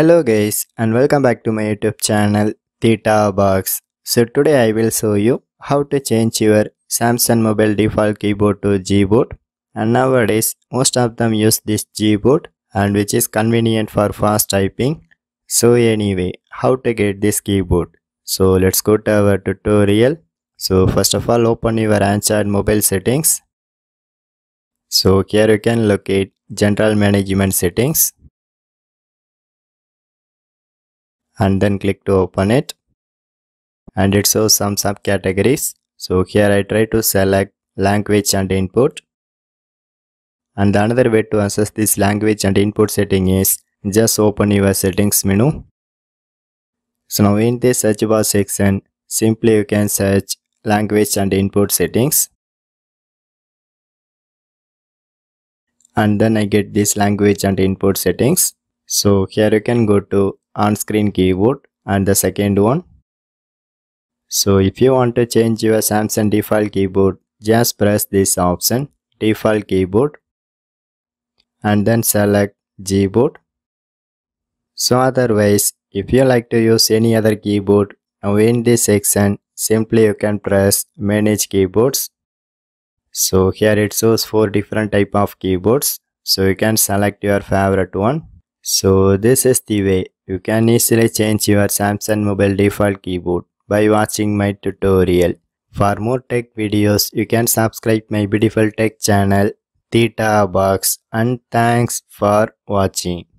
Hello guys and welcome back to my YouTube channel Theta Box. So today I will show you how to change your Samsung mobile default keyboard to Gboard and nowadays most of them use this Gboard and which is convenient for fast typing. So anyway how to get this keyboard. So let's go to our tutorial. So first of all open your Android mobile settings. So here you can locate general management settings and then click to open it and it shows some subcategories. So here I try to select language and input. And another way to access this language and input setting is just open your settings menu. So now in this search bar section, simply you can search language and input settings. And then I get this language and input settings. So here you can go to on-screen keyboard and the second one. So if you want to change your Samsung default keyboard, just press this option default keyboard and then select Gboard. So otherwise, if you like to use any other keyboard, in this section, simply you can press manage keyboards. So here it shows four different type of keyboards. So you can select your favorite one. So this is the way you can easily change your Samsung mobile default keyboard by watching my tutorial. For more tech videos, you can subscribe my beautiful tech channel Theta Box and thanks for watching.